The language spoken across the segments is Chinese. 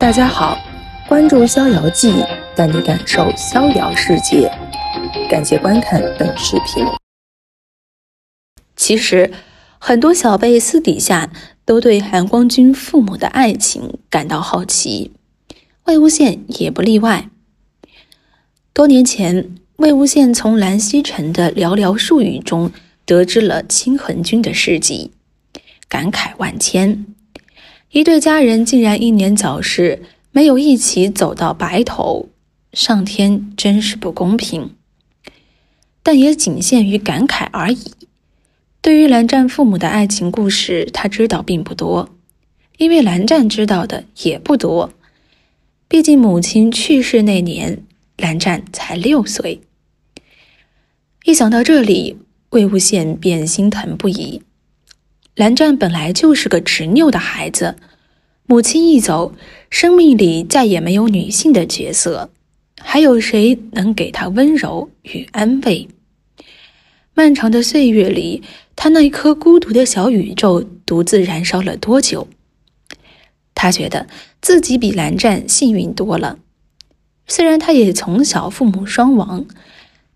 大家好，关注《逍遥记》，带你感受逍遥世界。感谢观看本视频。其实，很多小辈私底下都对韩光君父母的爱情感到好奇，魏无羡也不例外。多年前，魏无羡从蓝曦臣的寥寥数语中得知了青衡君的事迹，感慨万千。一对家人竟然英年早逝，没有一起走到白头，上天真是不公平。但也仅限于感慨而已。对于蓝湛父母的爱情故事，他知道并不多，因为蓝湛知道的也不多。毕竟母亲去世那年，蓝湛才六岁。一想到这里，魏无羡便心疼不已。蓝湛本来就是个执拗的孩子，母亲一走，生命里再也没有女性的角色，还有谁能给他温柔与安慰？漫长的岁月里，他那一颗孤独的小宇宙独自燃烧了多久？他觉得自己比蓝湛幸运多了，虽然他也从小父母双亡，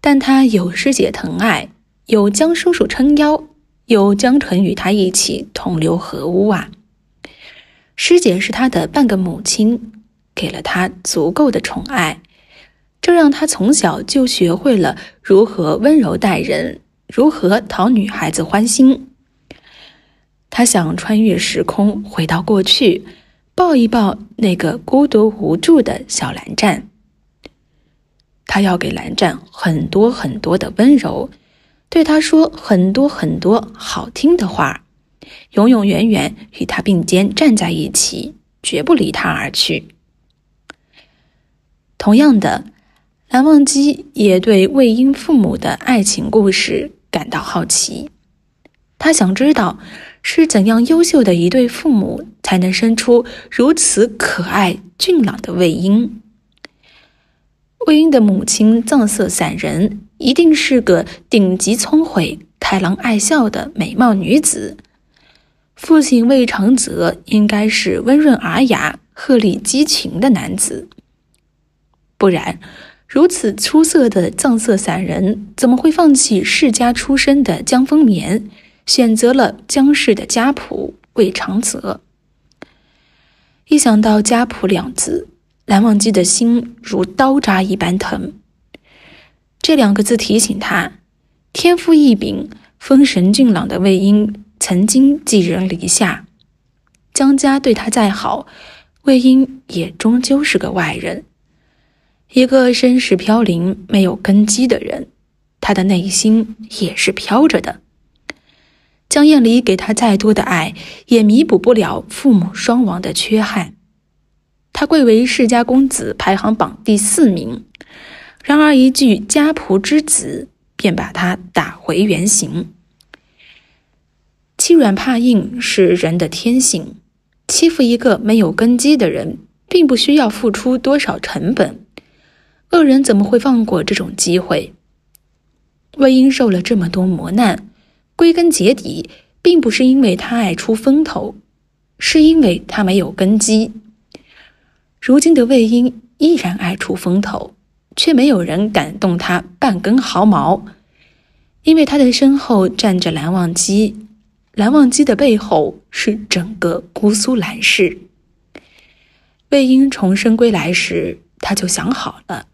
但他有师姐疼爱，有江叔叔撑腰。有江辰与他一起同流合污啊！师姐是他的半个母亲，给了他足够的宠爱，这让他从小就学会了如何温柔待人，如何讨女孩子欢心。他想穿越时空回到过去，抱一抱那个孤独无助的小蓝湛。他要给蓝湛很多很多的温柔。对他说很多很多好听的话，永永远远与他并肩站在一起，绝不离他而去。同样的，蓝忘机也对魏婴父母的爱情故事感到好奇，他想知道是怎样优秀的一对父母才能生出如此可爱俊朗的魏婴。魏婴的母亲藏色散人。一定是个顶级聪慧、开朗爱笑的美貌女子。父亲魏长泽应该是温润尔雅、鹤立鸡群的男子。不然，如此出色的藏色散人，怎么会放弃世家出身的江丰年，选择了江氏的家仆魏长泽？一想到“家仆”两字，蓝忘机的心如刀扎一般疼。这两个字提醒他，天赋异禀、风神俊朗的魏婴曾经寄人篱下，江家对他再好，魏婴也终究是个外人，一个身世飘零、没有根基的人，他的内心也是飘着的。江厌离给他再多的爱，也弥补不了父母双亡的缺憾。他贵为世家公子，排行榜第四名。然而一句家仆之子便把他打回原形。欺软怕硬是人的天性，欺负一个没有根基的人，并不需要付出多少成本。恶人怎么会放过这种机会？魏婴受了这么多磨难，归根结底并不是因为他爱出风头，是因为他没有根基。如今的魏婴依然爱出风头。却没有人敢动他半根毫毛，因为他的身后站着蓝忘机，蓝忘机的背后是整个姑苏蓝氏。魏婴重生归来时，他就想好了，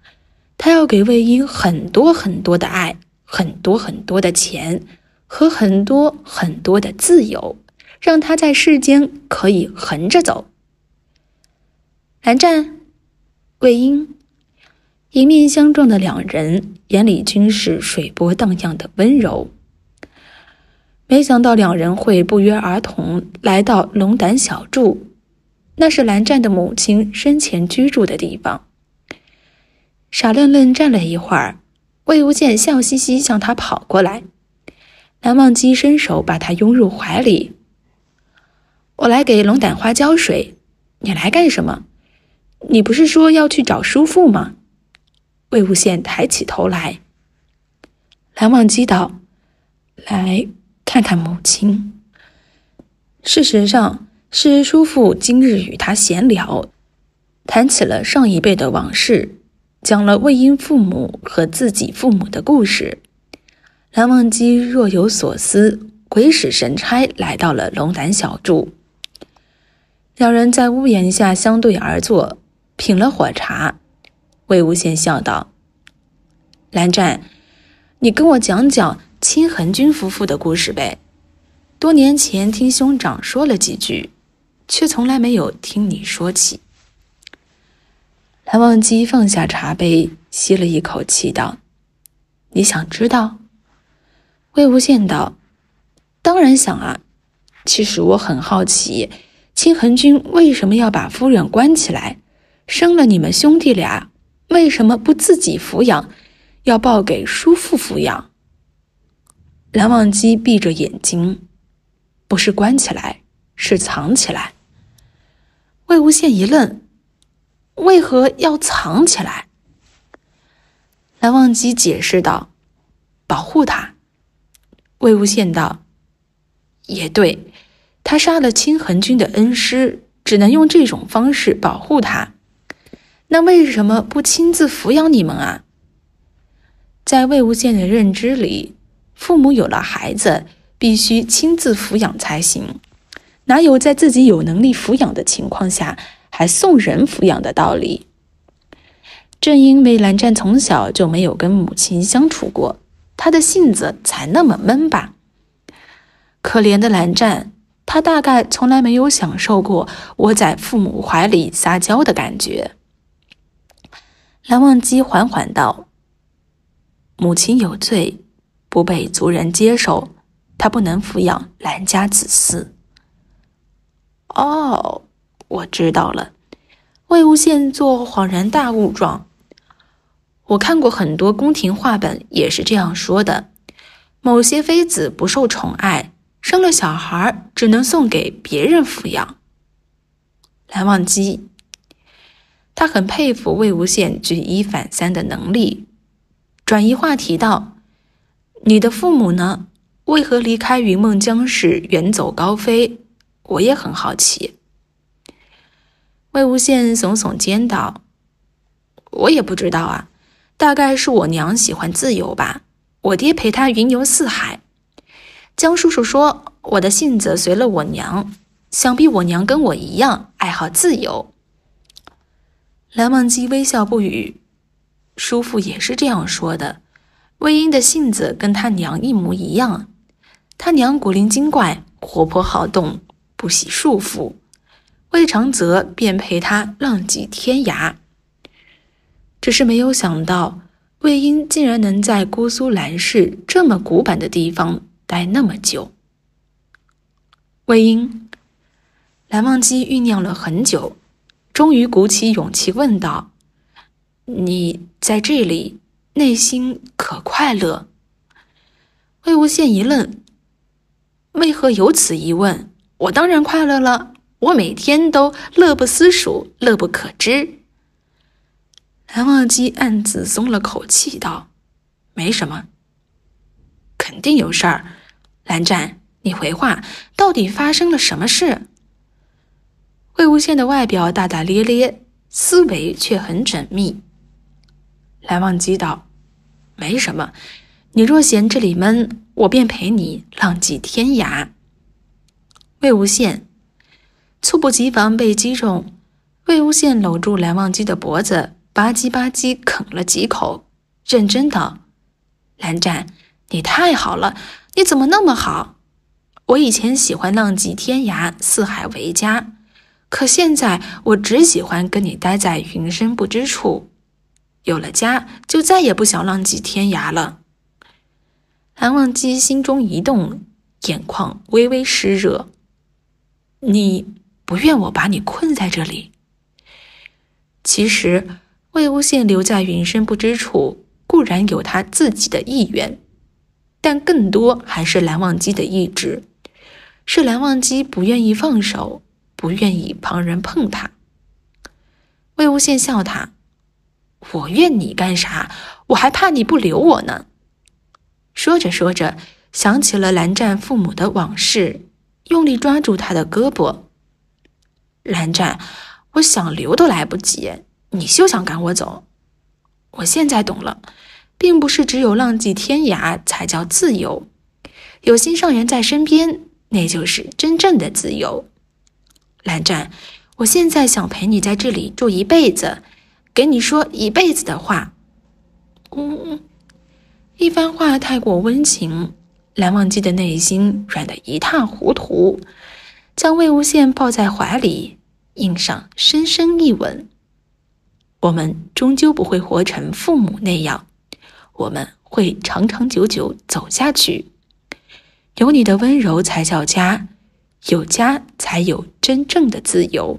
他要给魏婴很多很多的爱，很多很多的钱和很多很多的自由，让他在世间可以横着走。蓝湛，魏婴。迎面相撞的两人眼里均是水波荡漾的温柔。没想到两人会不约而同来到龙胆小筑，那是蓝湛的母亲生前居住的地方。傻愣愣站了一会儿，魏无羡笑嘻嘻向他跑过来，蓝忘机伸手把他拥入怀里：“我来给龙胆花浇水，你来干什么？你不是说要去找叔父吗？”魏无羡抬起头来，蓝忘机道：“来看看母亲。”事实上，是叔父今日与他闲聊，谈起了上一辈的往事，讲了魏婴父母和自己父母的故事。蓝忘机若有所思，鬼使神差来到了龙胆小筑，两人在屋檐下相对而坐，品了火茶。魏无羡笑道：“蓝湛，你跟我讲讲青衡君夫妇的故事呗。多年前听兄长说了几句，却从来没有听你说起。”蓝忘机放下茶杯，吸了一口气道：“你想知道？”魏无羡道：“当然想啊。其实我很好奇，青衡君为什么要把夫人关起来，生了你们兄弟俩。”为什么不自己抚养，要抱给叔父抚养？蓝忘机闭着眼睛，不是关起来，是藏起来。魏无羡一愣，为何要藏起来？蓝忘机解释道：“保护他。”魏无羡道：“也对，他杀了清恒君的恩师，只能用这种方式保护他。”那为什么不亲自抚养你们啊？在魏无羡的认知里，父母有了孩子必须亲自抚养才行，哪有在自己有能力抚养的情况下还送人抚养的道理？正因为蓝湛从小就没有跟母亲相处过，他的性子才那么闷吧？可怜的蓝湛，他大概从来没有享受过窝在父母怀里撒娇的感觉。蓝忘机缓缓道：“母亲有罪，不被族人接受，她不能抚养蓝家子嗣。”哦，我知道了。魏无羡做恍然大悟状。我看过很多宫廷画本，也是这样说的。某些妃子不受宠爱，生了小孩，只能送给别人抚养。蓝忘机。他很佩服魏无羡举一反三的能力，转移话题道：“你的父母呢？为何离开云梦江氏远走高飞？我也很好奇。”魏无羡耸耸肩道：“我也不知道啊，大概是我娘喜欢自由吧。我爹陪她云游四海。江叔叔说我的性子随了我娘，想必我娘跟我一样爱好自由。”蓝忘机微笑不语，叔父也是这样说的。魏婴的性子跟他娘一模一样，他娘古灵精怪、活泼好动，不喜束缚。魏长泽便陪他浪迹天涯，只是没有想到魏婴竟然能在姑苏蓝氏这么古板的地方待那么久。魏婴，蓝忘机酝酿了很久。终于鼓起勇气问道：“你在这里，内心可快乐？”魏无羡一愣：“为何有此一问？”“我当然快乐了，我每天都乐不思蜀，乐不可支。”蓝忘机暗自松了口气道：“没什么，肯定有事儿。”“蓝湛，你回话，到底发生了什么事？”魏无羡的外表大大咧咧，思维却很缜密。蓝忘机道：“没什么，你若嫌这里闷，我便陪你浪迹天涯。”魏无羡猝不及防被击中，魏无羡搂住蓝忘机的脖子，吧唧吧唧啃了几口，认真道：“蓝湛，你太好了，你怎么那么好？我以前喜欢浪迹天涯，四海为家。”可现在，我只喜欢跟你待在云深不知处。有了家，就再也不想浪迹天涯了。蓝忘机心中一动，眼眶微微湿热。你不愿我把你困在这里。其实，魏无羡留在云深不知处固然有他自己的意愿，但更多还是蓝忘机的意志，是蓝忘机不愿意放手。不愿意旁人碰他。魏无羡笑他：“我怨你干啥？我还怕你不留我呢。”说着说着，想起了蓝湛父母的往事，用力抓住他的胳膊：“蓝湛，我想留都来不及，你休想赶我走！我现在懂了，并不是只有浪迹天涯才叫自由，有心上人在身边，那就是真正的自由。”蓝湛，我现在想陪你在这里住一辈子，给你说一辈子的话。嗯，一番话太过温情，蓝忘机的内心软得一塌糊涂，将魏无羡抱在怀里，印上深深一吻。我们终究不会活成父母那样，我们会长长久久走下去。有你的温柔才叫家。有家，才有真正的自由。